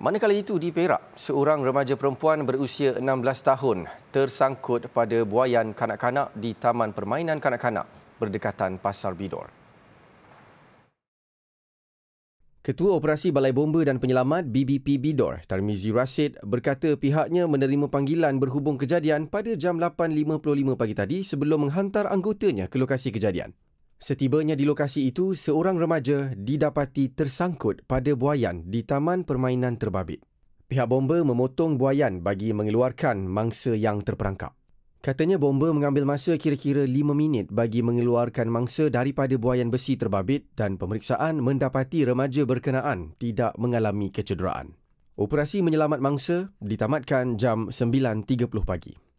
Manakala itu di Perak, seorang remaja perempuan berusia 16 tahun tersangkut pada buayan kanak-kanak di Taman Permainan Kanak-kanak berdekatan Pasar Bidor. Ketua Operasi Balai Bomba dan Penyelamat BBP Bidor, Tarmizi Rasid berkata pihaknya menerima panggilan berhubung kejadian pada jam 8.55 pagi tadi sebelum menghantar anggotanya ke lokasi kejadian. Setibanya di lokasi itu, seorang remaja didapati tersangkut pada buayan di taman permainan terbabit. Pihak bomba memotong buayan bagi mengeluarkan mangsa yang terperangkap. Katanya bomba mengambil masa kira-kira 5 minit bagi mengeluarkan mangsa daripada buayan besi terbabit dan pemeriksaan mendapati remaja berkenaan tidak mengalami kecederaan. Operasi menyelamat mangsa ditamatkan jam 9.30 pagi.